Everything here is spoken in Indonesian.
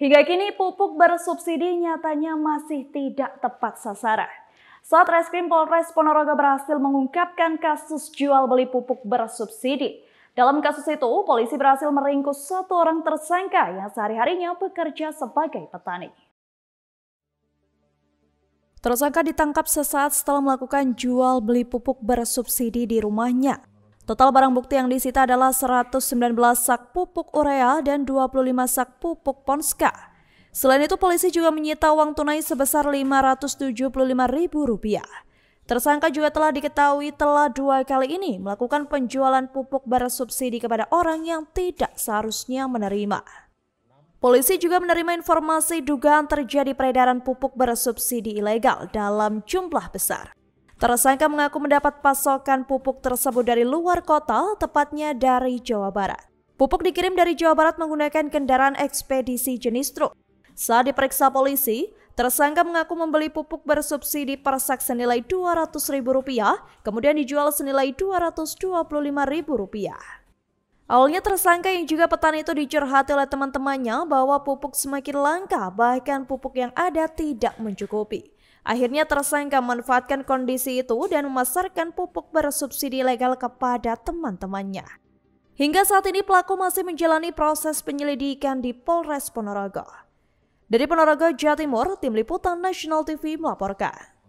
Hingga kini pupuk bersubsidi nyatanya masih tidak tepat sasaran. Saat reskrim Polres Ponorogo berhasil mengungkapkan kasus jual beli pupuk bersubsidi. Dalam kasus itu, polisi berhasil meringkus satu orang tersangka yang sehari-harinya bekerja sebagai petani. Tersangka ditangkap sesaat setelah melakukan jual beli pupuk bersubsidi di rumahnya. Total barang bukti yang disita adalah 119 sak pupuk urea dan 25 sak pupuk ponska. Selain itu, polisi juga menyita uang tunai sebesar Rp575.000. Tersangka juga telah diketahui telah dua kali ini melakukan penjualan pupuk bersubsidi kepada orang yang tidak seharusnya menerima. Polisi juga menerima informasi dugaan terjadi peredaran pupuk bersubsidi ilegal dalam jumlah besar. Tersangka mengaku mendapat pasokan pupuk tersebut dari luar kota, tepatnya dari Jawa Barat. Pupuk dikirim dari Jawa Barat menggunakan kendaraan ekspedisi jenis truk. Saat diperiksa polisi, tersangka mengaku membeli pupuk bersubsidi per persak senilai Rp200.000, kemudian dijual senilai Rp225.000. Awalnya tersangka yang juga petani itu dicurhati oleh teman-temannya bahwa pupuk semakin langka bahkan pupuk yang ada tidak mencukupi. Akhirnya tersangka memanfaatkan kondisi itu dan memasarkan pupuk bersubsidi legal kepada teman-temannya. Hingga saat ini pelaku masih menjalani proses penyelidikan di Polres Ponorogo. Dari Ponorogo, Jawa Timur, Tim Liputan National TV melaporkan.